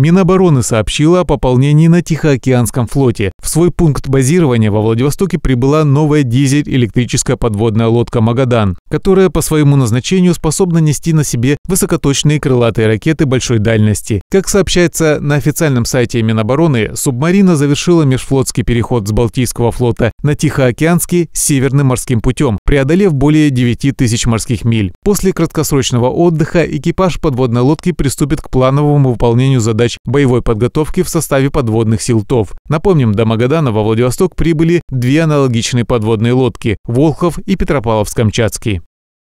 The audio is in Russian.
Минобороны сообщила о пополнении на Тихоокеанском флоте. В свой пункт базирования во Владивостоке прибыла новая дизель-электрическая подводная лодка «Магадан», которая по своему назначению способна нести на себе высокоточные крылатые ракеты большой дальности. Как сообщается на официальном сайте Минобороны, субмарина завершила межфлотский переход с Балтийского флота на Тихоокеанский северным морским путем, преодолев более 9 тысяч морских миль. После краткосрочного отдыха экипаж подводной лодки приступит к плановому выполнению задач задач боевой подготовки в составе подводных сил ТОВ. Напомним, до Магадана во Владивосток прибыли две аналогичные подводные лодки – «Волхов» и «Петропавловск-Камчатский».